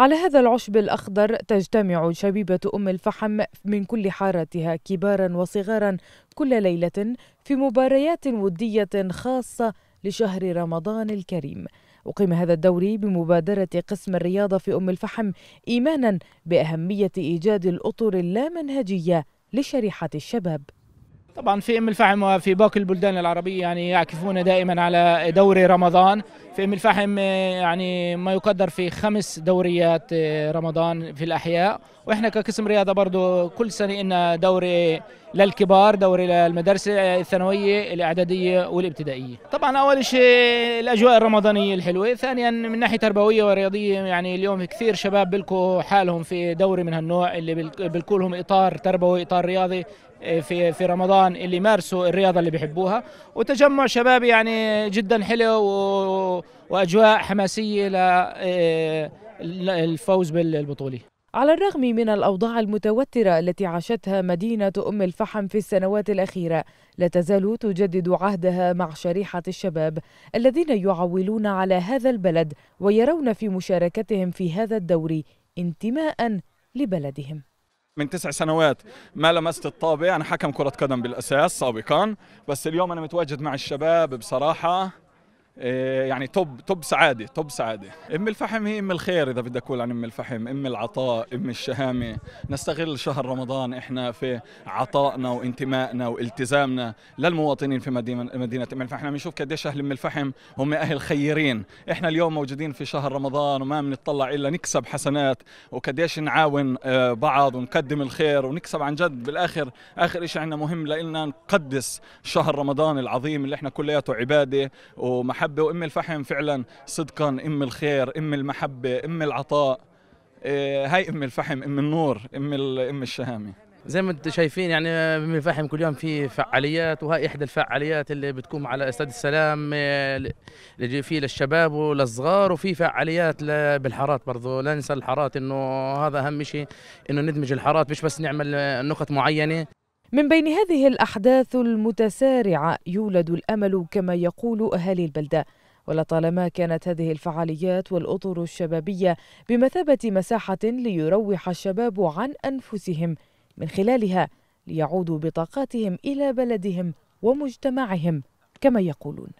على هذا العشب الأخضر تجتمع شبيبة أم الفحم من كل حارتها كبارا وصغارا كل ليلة في مباريات ودية خاصة لشهر رمضان الكريم أقيم هذا الدوري بمبادرة قسم الرياضة في أم الفحم إيمانا بأهمية إيجاد الأطر اللامنهجية لشريحة الشباب طبعا في ام الفحم وفي باقي البلدان العربيه يعني يعكفون دائما على دوري رمضان في ام الفحم يعني ما يقدر في خمس دوريات آه، رمضان في الاحياء واحنا كقسم رياضه برضو كل سنه لنا دوري للكبار دوري للمدارس الثانويه الاعداديه والابتدائيه. طبعا اول شيء الاجواء الرمضانيه الحلوه، ثانيا من ناحيه تربويه ورياضيه يعني اليوم كثير شباب بلكوا حالهم في دوري من هالنوع اللي بلقوا لهم اطار تربوي اطار رياضي آه، في في رمضان اللي يمارسوا الرياضه اللي بيحبوها وتجمع شباب يعني جدا حلو واجواء حماسيه ل آه، الفوز بالبطوله على الرغم من الأوضاع المتوترة التي عاشتها مدينة أم الفحم في السنوات الأخيرة لا تزال تجدد عهدها مع شريحة الشباب الذين يعولون على هذا البلد ويرون في مشاركتهم في هذا الدوري انتماء لبلدهم من تسع سنوات ما لمست الطابة أنا حكم كرة قدم بالأساس سابقا بس اليوم أنا متواجد مع الشباب بصراحة إيه، يعني توب توب سعاده توب سعاده ام الفحم هي ام الخير اذا بدي اقول عن ام الفحم ام العطاء ام الشهامه نستغل شهر رمضان احنا في عطائنا وانتمائنا والتزامنا للمواطنين في مدينه مدينه ام الفحم احنا بنشوف قديش اهل ام الفحم هم اهل خيرين احنا اليوم موجودين في شهر رمضان وما بنطلع الا نكسب حسنات وقديش نعاون آه، بعض ونقدم الخير ونكسب عن جد بالاخر اخر شيء عندنا مهم لنا نقدس شهر رمضان العظيم اللي احنا كلياته عباده ومحبه المحبة وأم الفحم فعلا صدقا أم الخير أم المحبة أم العطاء إيه، هاي أم الفحم أم النور أم أم الشهامة زي ما انتم شايفين يعني ام الفحم كل يوم في فعاليات وهي احدى الفعاليات اللي بتقوم على استاد السلام اللي إيه، فيه للشباب وللصغار وفي فعاليات بالحارات برضه لا ننسى الحارات انه هذا اهم شيء انه ندمج الحارات مش بس نعمل نقط معينه من بين هذه الأحداث المتسارعة يولد الأمل كما يقول أهالي البلدة ولطالما كانت هذه الفعاليات والأطر الشبابية بمثابة مساحة ليروح الشباب عن أنفسهم من خلالها ليعودوا بطاقاتهم إلى بلدهم ومجتمعهم كما يقولون